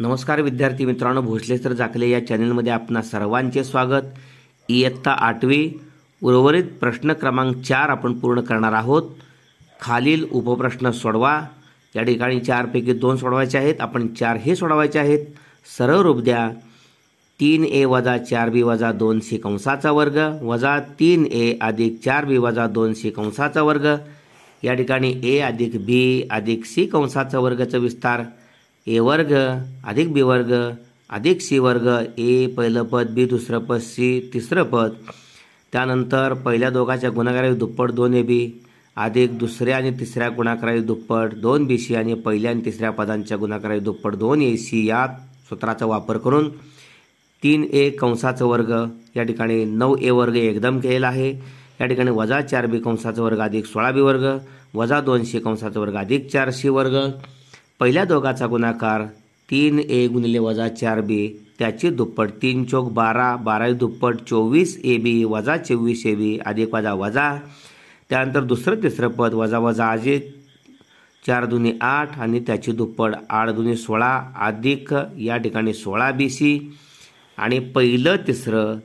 नमस्कार विद्यार्थी मित्रांनो भोसलेसर जाकले या चॅनलमध्ये आपणा सर्वांचे स्वागत इयत्ता आठवी उर्वरित प्रश्न क्रमांक चार आपण पूर्ण करणार आहोत खालील उपप्रश्न सोडवा या ठिकाणी चारपैकी दोन सोडवायचे आहेत आपण चार हे सोडवायचे आहेत सरळ रूप द्या तीन ए वजा चार बी वजा दोन सी कंसाचा वर्ग वजा तीन ए अधिक चार बी वजा दोन सी कंसाचा वर्ग या ठिकाणी ए अधिक बी अधिक सी कंसाचा वर्गाचा विस्तार ए वर्ग अधिक बी वर्ग अधिक सी वर्ग ए पहिलं पद बी दुसरं पद सी तिसरं पद त्यानंतर पहिल्या दोघाच्या गुणाकारावी दुप्पट दोन ए बी अधिक दुसऱ्या आणि तिसऱ्या गुणाकारावी दुप्पट दोन बी सी आणि पहिल्या आणि तिसऱ्या पदांच्या गुणाकारावी दुप्पट दोन ए सी या सूत्राचा वापर करून तीन ए कंसाचं वर्ग या ठिकाणी नऊ ए वर्ग एकदम केलेला आहे या ठिकाणी वजा चार बी कंसाचा वर्ग अधिक सोळा बी वर्ग वजा दोनशे कंसाचा वर्ग अधिक चार सी वर्ग पहिल्या दोघाचा गुणाकार तीन ए गुणिले वजा चार बी त्याची दुप्पट तीन चौक बारा बारा दुप्पट चोवीस ए बी वजा चोवीस ए बी अधिक वजा वजा त्यानंतर दुसरं तिसरं पद वजा वजा आजे चार दुनी आठ आणि त्याची दुप्पट आठ दुनी सोळा अधिक या ठिकाणी सोळा बी सी आणि पहिलं तिसरं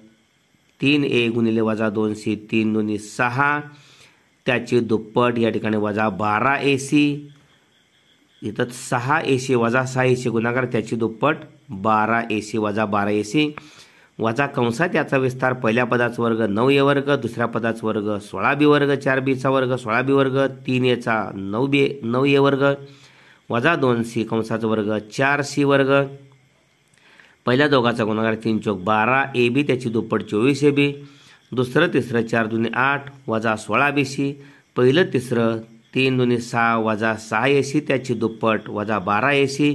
तीन ए गुणिले वजा दोन सी तीन दोन्ही सहा त्याची दुप्पट या ठिकाणी वजा बारा ए सी इथं सहा ए सी वजा सहा ए सी गुणाकार त्याची दुप्पट बारा ए सी वजा बारा ए सी वजा कंसा याचा विस्तार पहिल्या पदाचा वर्ग नऊ ए वर्ग दुसऱ्या पदाचा वर्ग सोळा बी वर्ग चार बीचा वर्ग सोळा बी वर्ग तीन एचा नऊ बी नऊ ए वर्ग वजा दोन सी कंसाचा वर्ग चार सी वर्ग पहिल्या दोघाचा गुणाकार तीन चौक बारा ए बी त्याची दुप्पट चोवीस ए बी दुसरं तिसरं चार दुने आठ वजा सोळा बी सी पहिलं तिसरं तीन दोन्ही सहा वजा सहा ए सी त्याची दुप्पट वजा बारा ए सी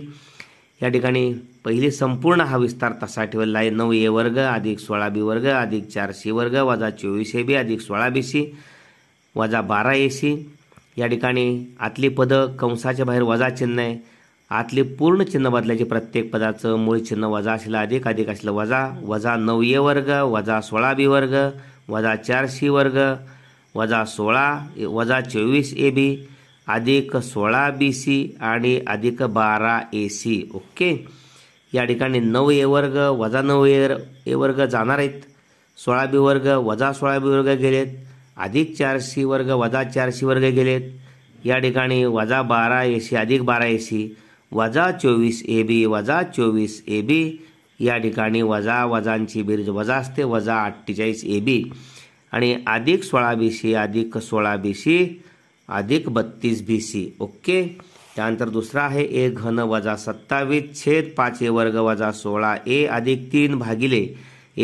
या ठिकाणी पहिली संपूर्ण हा विस्तार तसा ठेवलेला आहे नऊ ए वर्ग अधिक सोळा बी वर्ग अधिक चार सी वर्ग वजा चोवीस ए बी अधिक सोळा बी सी वजा बारा ए सी या ठिकाणी आतली पदं कंसाच्या बाहेर वजा चिन्ह आहे आतली पूर्ण चिन्ह बदलायची प्रत्येक पदाचं मूळ चिन्ह वजा असलं अधिक अधिक असलं वजा वजा नऊ ए वर्ग वजा सोळा बी वर्ग वजा चार सी वर्ग वजा सोळा वजा चोवीस ए बी अधिक सोळा बी सी आणि अधिक बारा ए सी ओके या ठिकाणी नऊ ए वर्ग वजा नऊ ए ए वर्ग जाणार आहेत सोळा बी वर्ग वजा सोळा बी वर्ग गेलेत अधिक चारशे वर्ग वजा चारशे वर्ग गेलेत या ठिकाणी वजा बारा ए सी अधिक बारा ए सी वजा चोवीस ए बी वजा चोवीस ए बी या ठिकाणी वजा वजांची बेरीज वजा असते वजा अठ्ठेचाळीस ए बी आणि अधिक सोळा बी सी अधिक सोळा बी सी अधिक बत्तीस बी सी ओके त्यानंतर दुसरा आहे ए घन वजा सत्तावीस छेद पाच ए वर्ग वजा सोळा ए अधिक तीन भागिले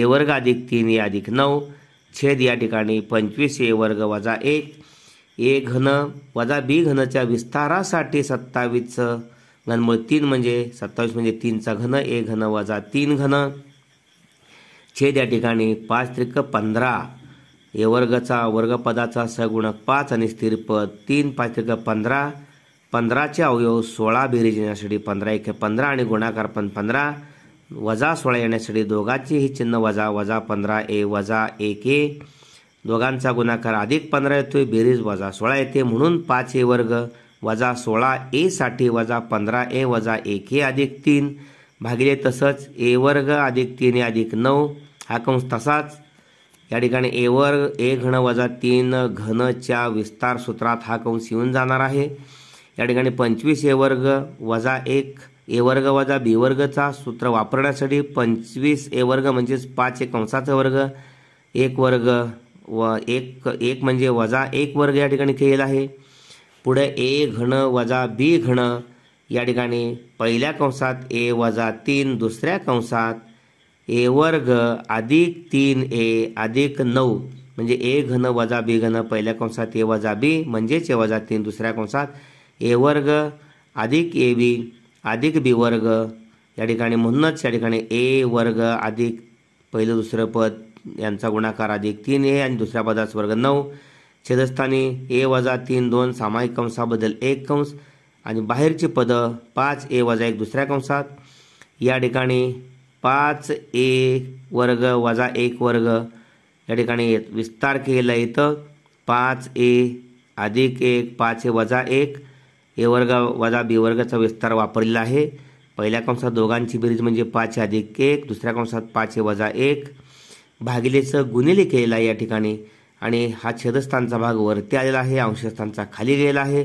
ए वर्ग अधिक तीन ए अधिक नऊ छेद या ठिकाणी पंचवीस ए वर्ग वजा एक ए घन वजा बी घनच्या विस्तारासाठी सत्तावीसचं घनमुळे तीन म्हणजे सत्तावीस म्हणजे तीनचा घन ए घन वजा तीन घन छेद या ठिकाणी पाच त्रिक पंधरा ए वर्गचा वर्गपदाचा सगुणक पाच आणि स्थिरपद तीन पाच पंधरा पंधराचे अवयव सोळा बेरीज येण्यासाठी पंधरा एक पंधरा आणि गुणाकार पण पंधरा वजा सोळा येण्यासाठी दोघांची ही चिन्ह वजा वजा पंधरा ए वजा एक ए दोघांचा गुणाकार अधिक पंधरा येतोय बेरीज वजा सोळा येते म्हणून पाच ए वर्ग वजा सोळा साठी वजा पंधरा ए वजा एक ए अधिक तीन भागिले तसंच ए वर्ग अधिक तीन ए अधिक नऊ हा कंस तसाच या ठिकाणी वर्ग ए घन वजा तीन घनच्या विस्तार सूत्रात हा कंस येऊन जाणार आहे या ठिकाणी पंचवीस ए वर्ग वजा एक ए वर्ग वजा बी वर्गचा सूत्र वापरण्यासाठी पंचवीस ए वर्ग म्हणजेच पाच एक कंसाचा वर्ग एक वर्ग व एक एक म्हणजे वजा एक वर्ग या ठिकाणी केलेला आहे पुढे ए घन वजा बी घन या ठिकाणी पहिल्या कंसात ए वजा तीन दुसऱ्या कंसात ए वर्ग अधिक तीन ए अधिक नऊ म्हणजे ए घन वजा बी घन पहिल्या कंसात ए वजा बी म्हणजेच ए वजा तीन दुसऱ्या कंसात ए वर्ग अधिक ए बी अधिक बी वर्ग या ठिकाणी म्हणूनच या ठिकाणी ए वर्ग अधिक पहिलं दुसरं पद यांचा गुणाकार अधिक तीन ए आणि दुसऱ्या पदाचा वर्ग नऊ छेदस्थानी ए वजा तीन दोन सामायिक कंसाबद्दल एक कंस आणि बाहेरची पदं पाच ए वजा एक दुसऱ्या कंसात या ठिकाणी पाच ए वर्ग वजा एक वर्ग या ठिकाणी विस्तार केला इथं पाच ए अधिक एक पाच ए वजा एक ए वर्ग वजा बी वर्गाचा विस्तार वापरलेला आहे पहिल्या कंसात दोघांची बेरीज म्हणजे पाच अधिक एक दुसऱ्या कंसात पाच ए वजा एक भागिलेचं गुणिले केलेलं आहे या ठिकाणी आणि हा छेदस्थानचा भाग वरती आलेला आहे अंशस्थानचा खाली गेला आहे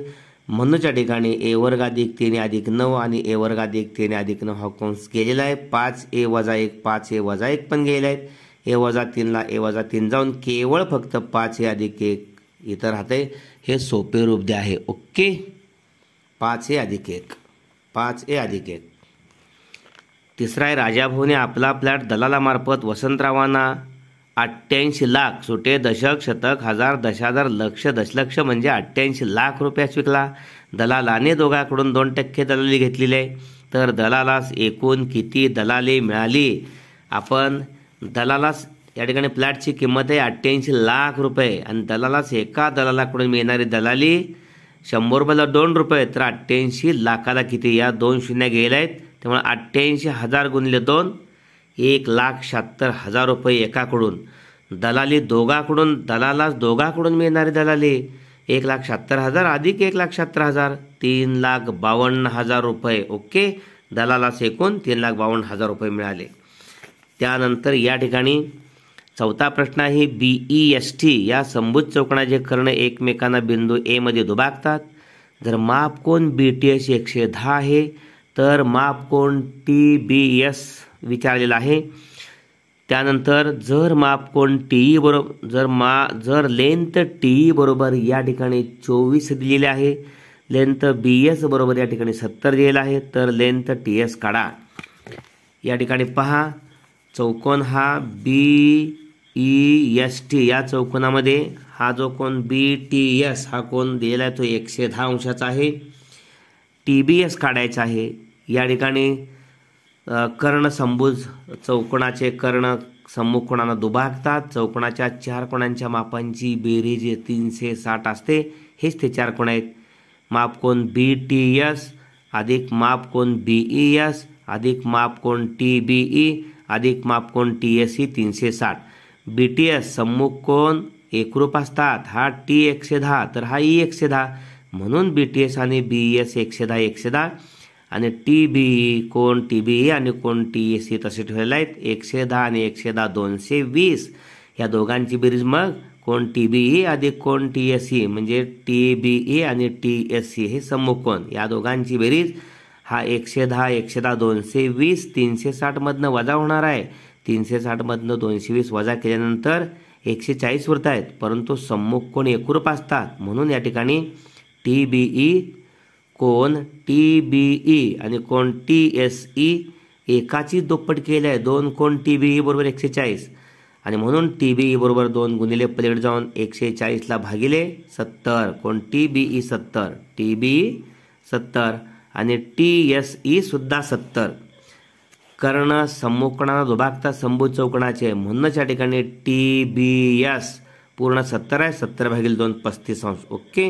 म्हणूच्या ठिकाणी ए वर्ग अधिक तीन अधिक नऊ आणि ए वर्ग अधिक तीन अधिक नऊ हा कंस गेलेला आहे पाच ए वजा एक पाच ए वजा एक पण गेलेला आहे ए वजा तीनला ए वजा तीन जाऊन केवळ फक्त पाच ए अधिक एक इथं राहते हे सोपे रूप दे आहे ओके पाच ए अधिक एक पाच ए अधिक एक तिसरा आहे राजाभाऊने आपला फ्लॅट दलालामार्फत वसंतरावांना अठ्ठ्याऐंशी लाख सुटे दशक शतक हजार दशाजार लक्ष दशलक्ष म्हणजे अठ्ठ्याऐंशी लाख रुपयास विकला दलालाने दोघांकडून दोन टक्के दलाली घेतलेली आहे तर दलालास एकूण किती दलाली मिळाली आपण दलालास या ठिकाणी फ्लॅटची किंमत आहे अठ्ठ्याऐंशी लाख रुपये आणि दलालास एका दलालाकडून मिळणारी दलाली शंभर रुपयाला दोन रुपये तर अठ्ठ्याऐंशी लाखाला किती या दोन शून्य गेल्या आहेत त्यामुळे अठ्ठ्याऐंशी हजार गुणले दोन एक लाख शहात्तर हजार रुपये एकाकडून दलाली दोघाकडून दलालाच दोघाकडून मिळणारी दलाली एक लाख शहात्तर हजार अधिक एक लाख शहात्तर हजार तीन लाख बावन्न हजार रुपये ओके दलालास एकूण तीन लाख बावन्न हजार रुपये मिळाले त्यानंतर या ठिकाणी चौथा प्रश्न आहे बी ई एस टी या संभूत चौकणाचे कर्ण एकमेकांना बिंदू एमध्ये दुभागतात जर माप कोण बी टी एस एकशे दहा आहे तर माप कोण टी बी एस विचारलेलं आहे त्यानंतर जर माप कोण ई बरोबर जर मा जर लेंथ टी बरोबर या ठिकाणी चोवीस दिलेली आहे लेंथ बी एस बरोबर या ठिकाणी सत्तर दिलेला आहे तर लेंथ टी एस काढा या ठिकाणी पहा चौकोन हा बी ई एस टी या चौकोनामध्ये हा जो कोण बी टी एस हा कोण दिलेला आहे तो एकशे दहा अंशाचा आहे टी बी एस काढायचा आहे या ठिकाणी कर्ण संबुज चौकोणाचे कर्ण संमुखकोणानं दुभागतात चौकोणाच्या चार कोणांच्या मापांची बेरीज तीनशे साठ असते हेच ते चार कोण आहेत मापकोण बी टी एस अधिक मापकोण बी ई एस अधिक कोण टी बी ई अधिक मापकोण टी एस ई तीनशे साठ बी टी एस सम्मुख कोण एकरूप असतात हा टी एकशे दहा तर हा ई एकशे दहा म्हणून बी टी एस आणि बी ई एस एकशे दहा एकशे दहा आणि टी बी ई कोण टी बी ई आणि कोण टी ए सी तसे ठेवलेले आहेत एकशे दहा आणि एकशे दहा दोनशे वीस या दोघांची बेरीज मग कोण टी बी ई अधिक कोण टी एस सी म्हणजे टी बी ई आणि टी एस सी हे कोण या दोघांची बेरीज हा एकशे दहा एकशे दहा दोनशे वीस तीनशे साठमधनं वजा होणार आहे तीनशे साठमधनं दोनशे वीस वजा केल्यानंतर एकशे चाळीस उरत आहेत परंतु सम्मुख कोण एकरूप असतात म्हणून या ठिकाणी टी बी ई कोण टी बी ई आणि कोण टी एस ई एकाची दुप्पट केली आहे दोन कोण टी बी ई बरोबर एकशे चाळीस आणि म्हणून टी बी ई बरोबर दोन गुणिले पलीकडे जाऊन एकशे चाळीसला भागिले सत्तर कोण टी बी ई सत्तर टी बी ई सत्तर आणि टी एस ई सुद्धा सत्तर कर्ण सम्मुकणाला दुभागता संभू चौकणाचे म्हणूनच या ठिकाणी टी बी एस पूर्ण सत्तर आहे सत्तर भागीले दोन पस्तीस अंश ओके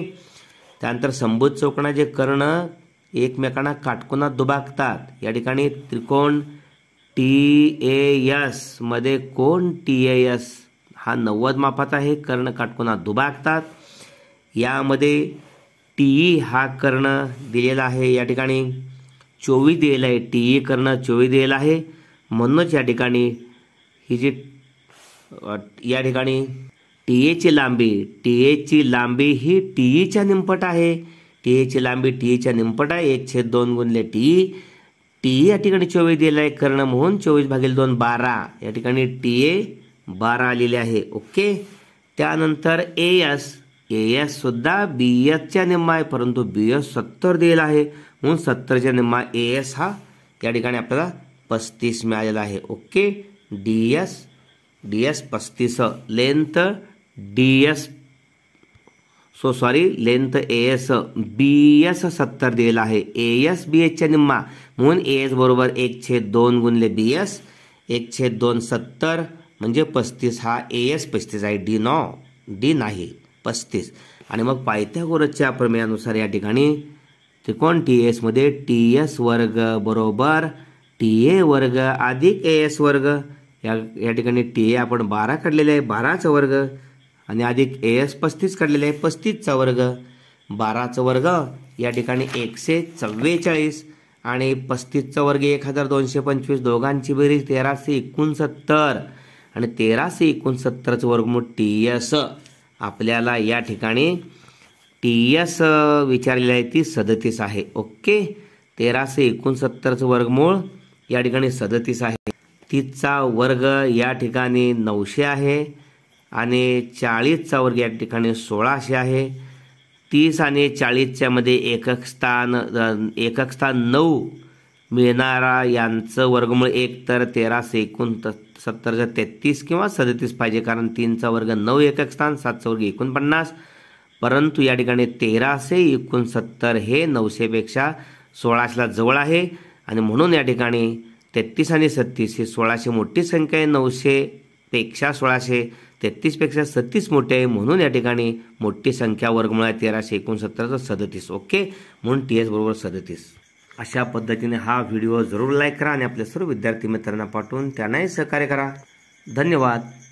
त्यानंतर संबोध चौकणा जे कर्ण एकमेकांना काटकोनात दुबाकतात या ठिकाणी त्रिकोण टी ए यस मध्ये कोण टी ए यस हा नव्वद मापाचा आहे कर्ण काटकोनात दुबाकतात यामध्ये ई हा कर्ण दिलेला आहे या ठिकाणी चोवीस दिलेला आहे ई कर्ण चोवीस दिलेला आहे म्हणूनच या ठिकाणी ही जी या ठिकाणी टी एची लांबी टी एची लांबी ही टी ईच्या निंपट आहे टी एची लांबी टी ईच्या निंपट आहे एक छेद दोन गुणले टी टी या ठिकाणी चोवीस दिलेला आहे कर्ण म्हणून चोवीस भागील दोन बारा या ठिकाणी टी ए बारा आलेले आहे ओके त्यानंतर ए एस ए एस सुद्धा बी एसच्या निम्मा आहे परंतु बी एस सत्तर दिलेला आहे म्हणून सत्तरच्या निम्मा ए एस हा त्या ठिकाणी आपल्याला पस्तीस मिळालेला आहे okay D S D S पस्तीस length D S so sorry length A S B S सत्तर दिलेला आहे ए एस बी एचच्या निम्मा म्हणून ए एस बरोबर एक छेद दोन गुणले बी एस एक छेद दोन सत्तर म्हणजे पस्तीस हा ए एस पस्तीस आहे डी नॉ डी नाही पस्तीस आणि मग पायथ्यागोरसच्या प्रमेयानुसार या ठिकाणी त्रिकोण टी एसमध्ये टी एस वर्ग बरोबर टी ए वर्ग अधिक ए एस वर्ग या या ठिकाणी टी ए आपण बारा काढलेले आहे बाराचा वर्ग आणि अधिक एस पस्तीस काढलेले आहे पस्तीसचा वर्ग बाराचा वर्ग या ठिकाणी एकशे चव्वेचाळीस आणि पस्तीसचा वर्ग एक हजार दोनशे पंचवीस दोघांची बेरीज तेराशे एकोणसत्तर आणि तेराशे एकोणसत्तरचं वर्गमूळ टी एस आपल्याला या ठिकाणी टी एस विचारलेली आहे ती सदतीस आहे ओके तेराशे एकोणसत्तरचं वर्गमूळ या ठिकाणी सदतीस आहे तीसचा वर्ग या ठिकाणी नऊशे आहे आणि चाळीसचा वर्ग या ठिकाणी सोळाशे आहे तीस आणि चाळीसच्यामध्ये एकक स्थान एकक स्थान नऊ मिळणारा यांचं वर्गमूळ एक तर तेराशे एकोण सत्तरशे तेहतीस किंवा सदतीस पाहिजे कारण तीनचा वर्ग नऊ एकक स्थान सातचा वर्ग एकोणपन्नास परंतु या ठिकाणी तेराशे एकोणसत्तर हे नऊशेपेक्षा सोळाशेला जवळ आहे आणि म्हणून या ठिकाणी तेहतीस आणि सत्तीस ही सोळाशे मोठी संख्या आहे नऊशेपेक्षा सोळाशे तेहत्तीसपेक्षा सत्तीस मोठे आहे म्हणून या ठिकाणी मोठी संख्या वर्गमुळे तेराशे एकोणसत्तरचं सदतीस ओके म्हणून टी एस बरोबर सदतीस अशा पद्धतीने हा व्हिडिओ जरूर लाईक करा आणि आपल्या सर्व विद्यार्थी मित्रांना पाठवून त्यांनाही सहकार्य करा धन्यवाद